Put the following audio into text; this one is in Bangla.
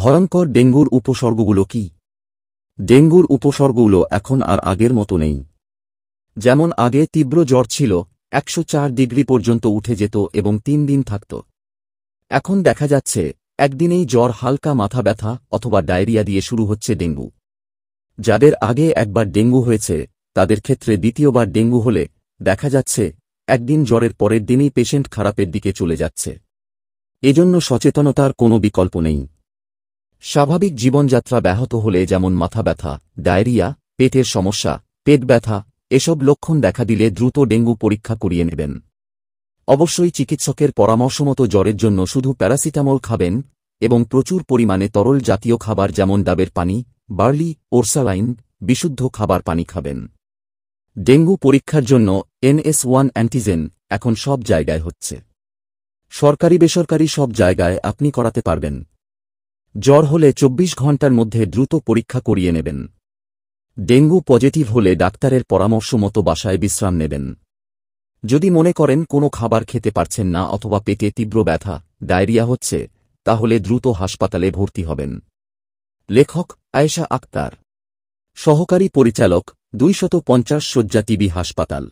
ভয়ঙ্কর ডেঙ্গুর উপসর্গগুলো কি ডেঙ্গুর উপসর্গগুলো এখন আর আগের মতো নেই যেমন আগে তীব্র জ্বর ছিল একশো ডিগ্রি পর্যন্ত উঠে যেত এবং তিন দিন থাকত এখন দেখা যাচ্ছে একদিনেই জ্বর হালকা মাথা ব্যথা অথবা ডায়রিয়া দিয়ে শুরু হচ্ছে ডেঙ্গু যাদের আগে একবার ডেঙ্গু হয়েছে তাদের ক্ষেত্রে দ্বিতীয়বার ডেঙ্গু হলে দেখা যাচ্ছে একদিন জ্বরের পরের দিনই পেশেন্ট খারাপের দিকে চলে যাচ্ছে এজন্য সচেতনতার কোনো বিকল্প নেই স্বাভাবিক জীবনযাত্রা ব্যাহত হলে যেমন মাথা ব্যথা ডায়রিয়া পেটের সমস্যা পেট ব্যথা এসব লক্ষণ দেখা দিলে দ্রুত ডেঙ্গু পরীক্ষা করিয়ে নেবেন অবশ্যই চিকিৎসকের পরামর্শ মতো জ্বরের জন্য শুধু প্যারাসিটামল খাবেন এবং প্রচুর পরিমাণে তরল জাতীয় খাবার যেমন ডাবের পানি বার্লি ওরসালাইন বিশুদ্ধ খাবার পানি খাবেন ডেঙ্গু পরীক্ষার জন্য এনএস ওয়ান অ্যান্টিজেন এখন সব জায়গায় হচ্ছে সরকারি বেসরকারি সব জায়গায় আপনি করাতে পারবেন জ্বর হলে চব্বিশ ঘন্টার মধ্যে দ্রুত পরীক্ষা করিয়ে নেবেন ডেঙ্গু পজিটিভ হলে ডাক্তারের পরামর্শ মতো বাসায় বিশ্রাম নেবেন যদি মনে করেন কোনো খাবার খেতে পারছেন না অথবা পেটে তীব্র ব্যথা ডায়রিয়া হচ্ছে তাহলে দ্রুত হাসপাতালে ভর্তি হবেন লেখক আয়েশা আক্তার সহকারী পরিচালক দুইশত পঞ্চাশ শয্যা টিবি হাসপাতাল